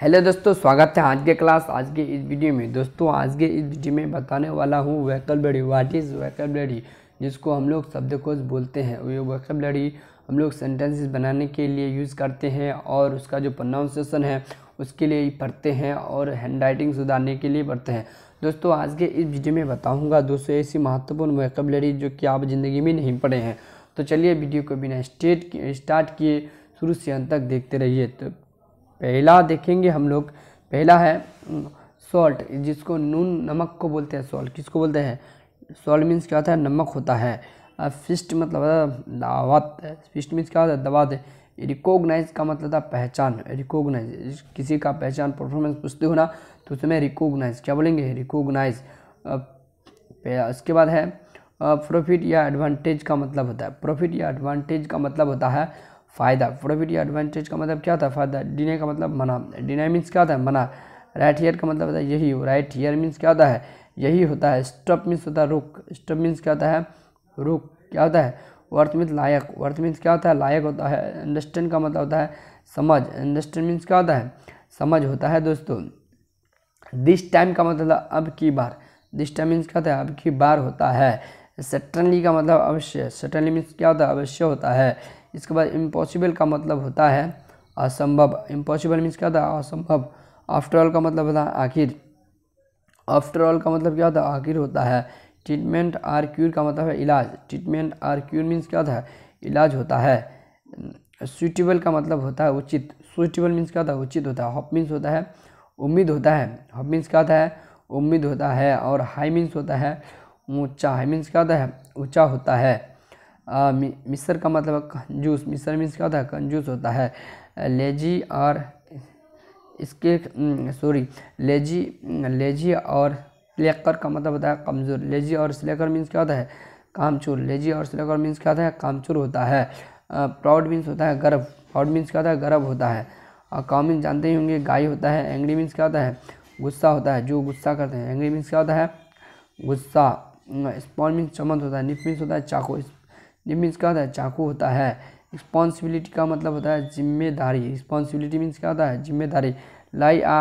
hello दोस्तों स्वागत है आज के क्लास आज के इस वीडियो में दोस्तों आज के इस वीडियो में बताने वाला हूँ वैकलबरी व्हाट इज़ वैकलबरी जिसको हम लोग शब्दकोश बोलते हैं वो वैकलबरी हम लोग सेंटेंसेस बनाने के लिए यूज़ करते हैं और उसका जो प्रोनाउंसिएशन है उसके लिए पढ़ते हैं और हैंड राइटिंग सुधारने के लिए पढ़ते हैं दोस्तों आज के इस वीडियो में बताऊँगा दोस्तों ऐसी महत्वपूर्ण वैकलबरी जो कि आप ज़िंदगी में नहीं पढ़े हैं तो चलिए वीडियो को बिना स्टेट स्टार्ट किए शुरू से अंत तक देखते रहिए तो पहला देखेंगे हम लोग पहला है सॉल्ट जिसको नून नमक को बोलते हैं सॉल्ट किसको बोलते हैं सॉल्ट मीन्स क्या होता है नमक होता है फिस्ट मतलब दावत फिस्ट मीन्स क्या होता है दे रिकोगनाइज का मतलब था पहचान रिकोगनाइज किसी का पहचान परफॉर्मेंस पूछते हो ना तो उसमें रिकोगनाइज क्या बोलेंगे रिकोगनाइज इसके बाद है प्रॉफिट या एडवांटेज का मतलब होता है प्रॉफिट या एडवांटेज का मतलब होता है फ़ायदा प्रॉफिट या एडवांटेज का मतलब क्या था फ़ायदा डिने का मतलब मना डिनाई मीन्स क्या होता है मना राइट हीयर का मतलब होता है यही राइट हीयर मीन्स क्या होता है यही होता है स्टॉप मीन्स होता है रुक स्टॉप मीन्स क्या होता है रुक क्या होता है वर्थ मीन्स लायक वर्थ मीन्स क्या होता है लायक होता है अंडरस्टैंड का मतलब होता है समझ अंडरस्टैंड मीन्स क्या होता है समझ होता है दोस्तों दिस टाइम का मतलब अब की बार दिस टाइम मीन्स क्या होता है अब की बार होता है सटनली का मतलब अवश्य सटनली मीन्स क्या होता है अवश्य होता है इसके बाद इम्पॉसिबल का मतलब होता है असंभव इम्पॉसिबल मीन्स क्या होता है असंभव आफ्टर ऑल का मतलब होता है आखिर आफ्टर ऑल का मतलब क्या होता है आखिर होता है ट्रीटमेंट आर क्यूर का मतलब है इलाज ट्रीटमेंट आर क्यूर मीन्स क्या होता है इलाज होता है सुइटेबल का मतलब होता है उचित सुइटेबल मीन्स क्या होता है उचित होता है हॉप मीन्स होता है उम्मीद होता है हॉप मीन्स क्या होता है उम्मीद होता है और हाई मीन्स होता है ऊंचा हाई मीन्स क्या होता है ऊंचा होता है मिसर का मतलब कंजूस मिसर मीन्स क्या होता है कंजूस होता है लेजी और इसके सॉरी लेजी लेजी और स्लेकर का मतलब होता है कमज़ोर लेजी और स्लेकर मीन्स क्या होता है कामचूर लेजी और स्लेकर मीन्स क्या होता है कामचूर होता है प्राउड मीन्स होता है गर्व प्राउड मीन्स क्या होता है गर्व होता है और काम जानते ही होंगे गाय होता है एंग्री मीन्स क्या होता है गुस्सा होता है जो गुस्सा करते हैं एंग्री मीन्स क्या होता है गुस्सा स्पॉन मीन्स चमन होता है निफ मीन्स होता है चाकू मीन्स क्या होता है चाकू होता है रिस्पॉन्सिबिलिटी का मतलब होता है जिम्मेदारी रिस्पॉन्सिबिलिटी मीन्स क्या होता है जिम्मेदारी लाई आ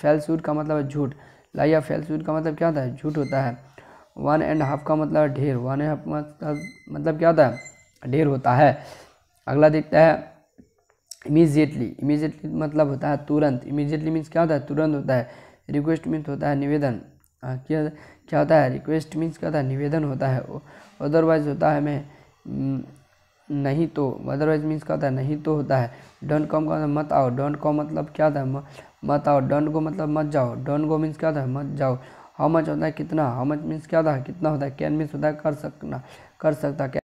फैलसूर का मतलब है झूठ लाई आ सूट का मतलब क्या होता है झूठ होता है वन एंड हाफ का मतलब ढेर वन एंड हाफ मतलब क्या होता है ढेर होता है अगला देखता है इमीजिएटली इमीजिएटली मतलब होता है तुरंत इमीजिएटली मीन्स क्या होता है तुरंत होता है रिक्वेस्ट मीन्स होता है निवेदन हाँ, क्या क्या होता है रिक्वेस्ट मीन्स क्या होता है निवेदन होता है अदरवाइज होता है मैं नहीं तो अदरवाइज मीन्स क्या होता है नहीं तो होता है डोंट कम का मतलब मत आओ डोंट कम मतलब क्या होता है मत आओ डोंट गो मतलब मत जाओ डोंट गो मीन्स क्या होता है मत जाओ हाउ मच होता है कितना हाउ मच मीन्स क्या होता है कितना होता है कैन मीन्स होता है कर सकना कर सकता क्या